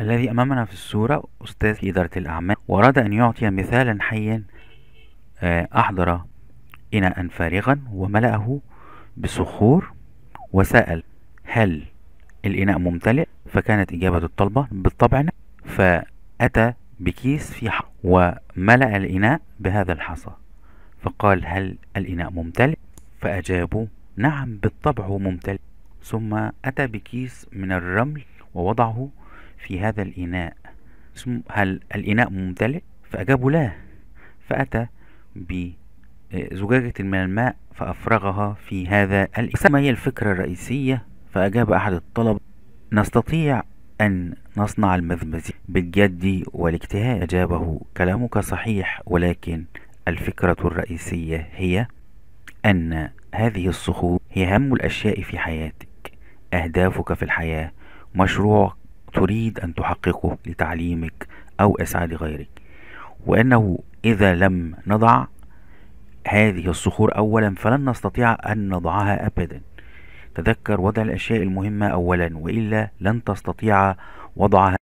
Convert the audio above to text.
الذي أمامنا في الصورة أستاذ في إدارة الأعمال وأراد أن يعطي مثالا حيا آه، أحضر إناء فارغا وملأه بصخور وسأل هل الإناء ممتلئ فكانت إجابة الطلبة بالطبع نعم. فأتى بكيس في حق وملأ الإناء بهذا الحصى فقال هل الإناء ممتلئ فأجابوا نعم بالطبع ممتلئ ثم أتى بكيس من الرمل ووضعه في هذا الإناء هل الإناء ممتلئ فأجابوا لا فأتى بزجاجة من الماء فأفرغها في هذا الإناء ما هي الفكرة الرئيسية فأجاب أحد الطلبة نستطيع أن نصنع المذمذ بالجد والاجتهاد أجابه كلامك صحيح ولكن الفكرة الرئيسية هي أن هذه الصخور هي أهم الأشياء في حياتك أهدافك في الحياة مشروعك تريد أن تحققه لتعليمك أو إسعاد غيرك وأنه إذا لم نضع هذه الصخور أولا فلن نستطيع أن نضعها أبدا تذكر وضع الأشياء المهمة أولا وإلا لن تستطيع وضعها